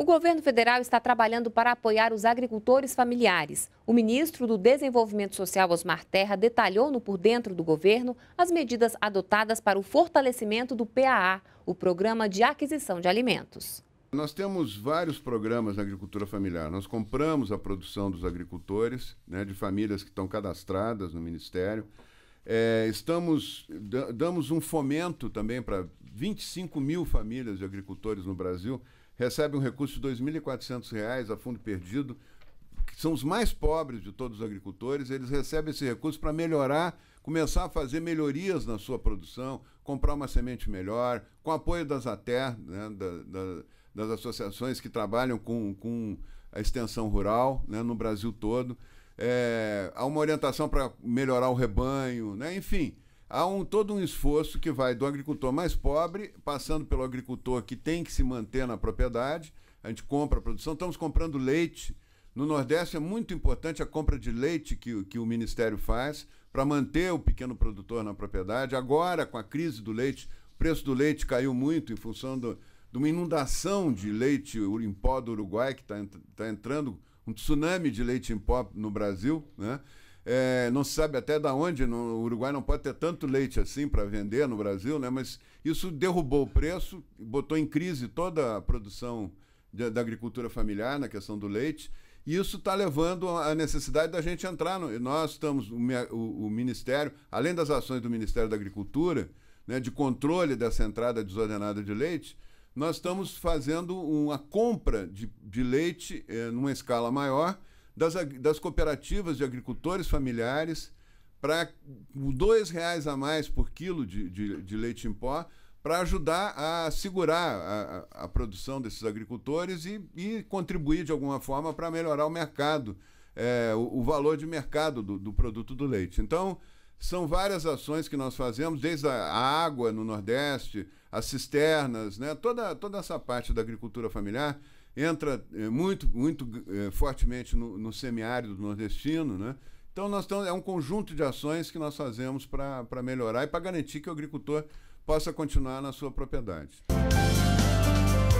O governo federal está trabalhando para apoiar os agricultores familiares. O ministro do Desenvolvimento Social, Osmar Terra, detalhou no Por Dentro do Governo as medidas adotadas para o fortalecimento do PAA, o Programa de Aquisição de Alimentos. Nós temos vários programas na agricultura familiar. Nós compramos a produção dos agricultores, né, de famílias que estão cadastradas no Ministério. É, estamos damos um fomento também para 25 mil famílias de agricultores no Brasil recebe um recurso de R$ 2.400 a fundo perdido, que são os mais pobres de todos os agricultores, eles recebem esse recurso para melhorar, começar a fazer melhorias na sua produção, comprar uma semente melhor, com apoio das ATER, né, da, da, das associações que trabalham com, com a extensão rural né, no Brasil todo. É, há uma orientação para melhorar o rebanho, né, enfim há um, todo um esforço que vai do agricultor mais pobre, passando pelo agricultor que tem que se manter na propriedade. A gente compra a produção, estamos comprando leite. No Nordeste é muito importante a compra de leite que, que o Ministério faz para manter o pequeno produtor na propriedade. Agora, com a crise do leite, o preço do leite caiu muito em função do, de uma inundação de leite em pó do Uruguai, que está tá entrando um tsunami de leite em pó no Brasil. Né? É, não se sabe até da onde, no Uruguai não pode ter tanto leite assim para vender no Brasil, né? mas isso derrubou o preço, botou em crise toda a produção de, da agricultura familiar na questão do leite, e isso está levando à necessidade da gente entrar. No, nós estamos, o, o, o, Ministério, além das ações do Ministério da Agricultura, né, de controle dessa entrada desordenada de leite, nós estamos fazendo uma compra de, de leite eh, numa escala maior das, das cooperativas de agricultores familiares para R$ 2,00 a mais por quilo de, de, de leite em pó para ajudar a segurar a, a, a produção desses agricultores e, e, contribuir de alguma forma para melhorar o mercado, é, o, o, valor de mercado do, do, produto do leite. Então, são várias ações que nós fazemos, desde a água no Nordeste, as cisternas, né? toda, toda essa parte da agricultura familiar entra eh, muito, muito eh, fortemente no, no semiárido nordestino, né? Então, nós estamos, é um conjunto de ações que nós fazemos para melhorar e para garantir que o agricultor possa continuar na sua propriedade. Música